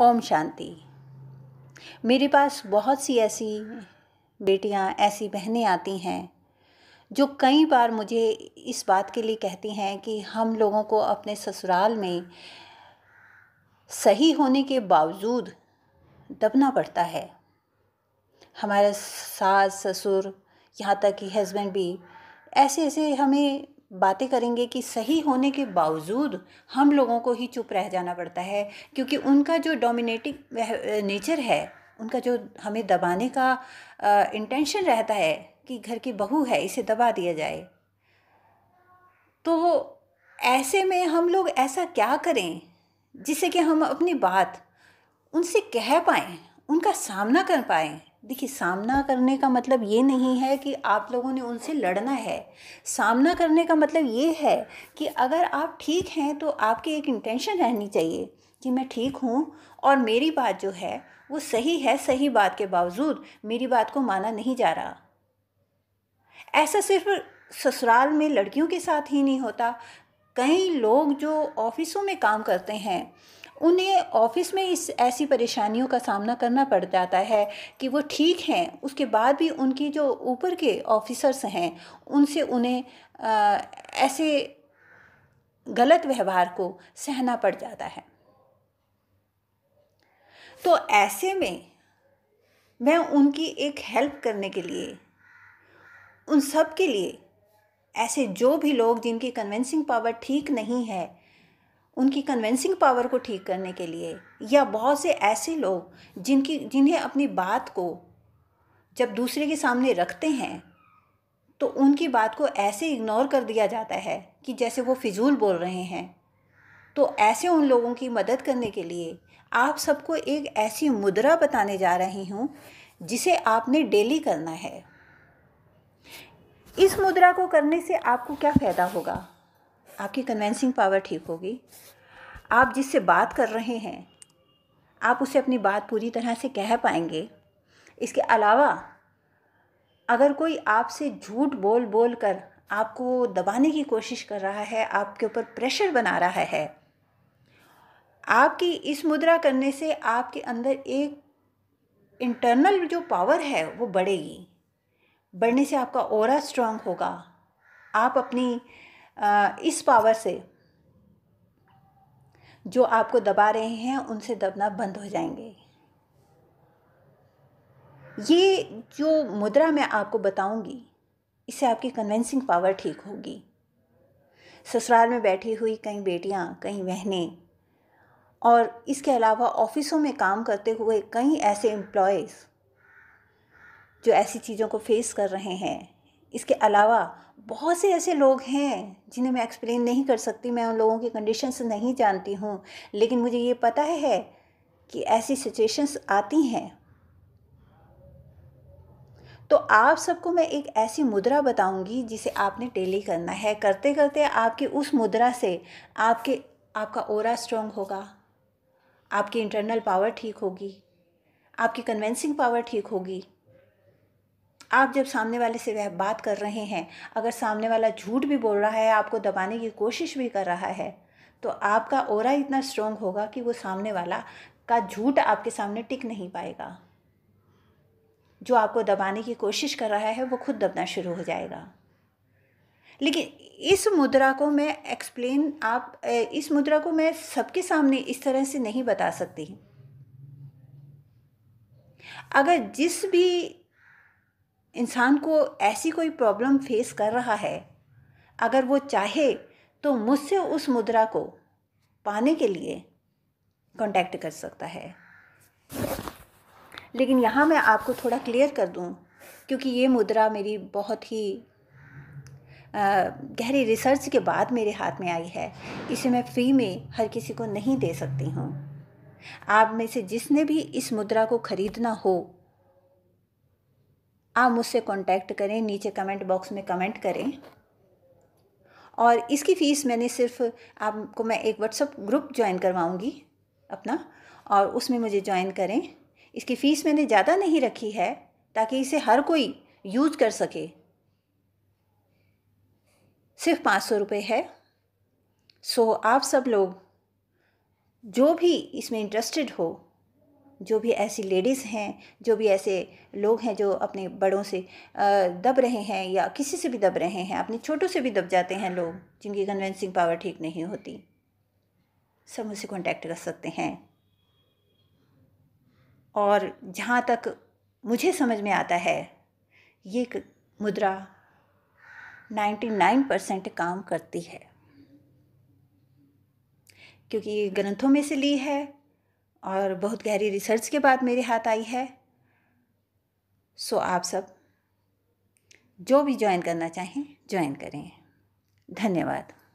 ओम शांति मेरे पास बहुत सी ऐसी बेटियां ऐसी बहनें आती हैं जो कई बार मुझे इस बात के लिए कहती हैं कि हम लोगों को अपने ससुराल में सही होने के बावजूद दबना पड़ता है हमारे सास ससुर यहाँ तक कि हस्बैंड भी ऐसे ऐसे हमें बातें करेंगे कि सही होने के बावजूद हम लोगों को ही चुप रह जाना पड़ता है क्योंकि उनका जो डोमिनेटिंग नेचर है उनका जो हमें दबाने का इंटेंशन रहता है कि घर की बहू है इसे दबा दिया जाए तो ऐसे में हम लोग ऐसा क्या करें जिससे कि हम अपनी बात उनसे कह पाएँ उनका सामना कर पाएँ देखिए सामना करने का मतलब ये नहीं है कि आप लोगों ने उनसे लड़ना है सामना करने का मतलब ये है कि अगर आप ठीक हैं तो आपकी एक इंटेंशन रहनी चाहिए कि मैं ठीक हूँ और मेरी बात जो है वो सही है सही बात के बावजूद मेरी बात को माना नहीं जा रहा ऐसा सिर्फ ससुराल में लड़कियों के साथ ही नहीं होता कई लोग जो ऑफिसों में काम करते हैं उन्हें ऑफिस में इस ऐसी परेशानियों का सामना करना पड़ जाता है कि वो ठीक हैं उसके बाद भी उनकी जो ऊपर के ऑफिसर्स हैं उनसे उन्हें आ, ऐसे गलत व्यवहार को सहना पड़ जाता है तो ऐसे में मैं उनकी एक हेल्प करने के लिए उन सब के लिए ऐसे जो भी लोग जिनकी कन्वेंसिंग पावर ठीक नहीं है उनकी कन्वेंसिंग पावर को ठीक करने के लिए या बहुत से ऐसे लोग जिनकी जिन्हें अपनी बात को जब दूसरे के सामने रखते हैं तो उनकी बात को ऐसे इग्नोर कर दिया जाता है कि जैसे वो फिजूल बोल रहे हैं तो ऐसे उन लोगों की मदद करने के लिए आप सबको एक ऐसी मुद्रा बताने जा रही हूँ जिसे आपने डेली करना है इस मुद्रा को करने से आपको क्या फ़ायदा होगा आपकी कन्वेंसिंग पावर ठीक होगी आप जिससे बात कर रहे हैं आप उसे अपनी बात पूरी तरह से कह पाएंगे इसके अलावा अगर कोई आपसे झूठ बोल बोल कर आपको दबाने की कोशिश कर रहा है आपके ऊपर प्रेशर बना रहा है आपकी इस मुद्रा करने से आपके अंदर एक इंटरनल जो पावर है वो बढ़ेगी बढ़ने से आपका और स्ट्रांग होगा आप अपनी इस पावर से जो आपको दबा रहे हैं उनसे दबना बंद हो जाएंगे ये जो मुद्रा मैं आपको बताऊंगी इससे आपकी कन्वेंसिंग पावर ठीक होगी ससुराल में बैठी हुई कई बेटियां कई बहनें और इसके अलावा ऑफिसों में काम करते हुए कई ऐसे एम्प्लॉयज़ जो ऐसी चीज़ों को फेस कर रहे हैं इसके अलावा बहुत से ऐसे लोग हैं जिन्हें मैं एक्सप्लेन नहीं कर सकती मैं उन लोगों की कंडीशंस नहीं जानती हूँ लेकिन मुझे ये पता है कि ऐसी सिचुएशंस आती हैं तो आप सबको मैं एक ऐसी मुद्रा बताऊंगी जिसे आपने डेली करना है करते करते आपकी उस मुद्रा से आपके आपका ओरा स्ट्रॉन्ग होगा आपकी इंटरनल पावर ठीक होगी आपकी कन्वेंसिंग पावर ठीक होगी आप जब सामने वाले से वह बात कर रहे हैं अगर सामने वाला झूठ भी बोल रहा है आपको दबाने की कोशिश भी कर रहा है तो आपका ओरा इतना स्ट्रोंग होगा कि वो सामने वाला का झूठ आपके सामने टिक नहीं पाएगा जो आपको दबाने की कोशिश कर रहा है वो खुद दबना शुरू हो जाएगा लेकिन इस मुद्रा को मैं एक्सप्लेन आप इस मुद्रा को मैं सबके सामने इस तरह से नहीं बता सकती अगर जिस भी इंसान को ऐसी कोई प्रॉब्लम फेस कर रहा है अगर वो चाहे तो मुझसे उस मुद्रा को पाने के लिए कांटेक्ट कर सकता है लेकिन यहाँ मैं आपको थोड़ा क्लियर कर दूँ क्योंकि ये मुद्रा मेरी बहुत ही गहरी रिसर्च के बाद मेरे हाथ में आई है इसे मैं फ्री में हर किसी को नहीं दे सकती हूँ आप में से जिसने भी इस मुद्रा को ख़रीदना हो आप मुझसे कांटेक्ट करें नीचे कमेंट बॉक्स में कमेंट करें और इसकी फ़ीस मैंने सिर्फ आपको मैं एक व्हाट्सअप ग्रुप ज्वाइन करवाऊंगी अपना और उसमें मुझे ज्वाइन करें इसकी फ़ीस मैंने ज़्यादा नहीं रखी है ताकि इसे हर कोई यूज़ कर सके सिर्फ पाँच सौ रुपये है सो आप सब लोग जो भी इसमें इंटरेस्टेड हो जो भी ऐसी लेडीज़ हैं जो भी ऐसे लोग हैं जो अपने बड़ों से दब रहे हैं या किसी से भी दब रहे हैं अपने छोटों से भी दब जाते हैं लोग जिनकी कन्वेंसिंग पावर ठीक नहीं होती सब उसे कॉन्टेक्ट कर सकते हैं और जहाँ तक मुझे समझ में आता है ये मुद्रा 99 परसेंट काम करती है क्योंकि ये ग्रंथों में से ली है और बहुत गहरी रिसर्च के बाद मेरे हाथ आई है सो आप सब जो भी ज्वाइन करना चाहें ज्वाइन करें धन्यवाद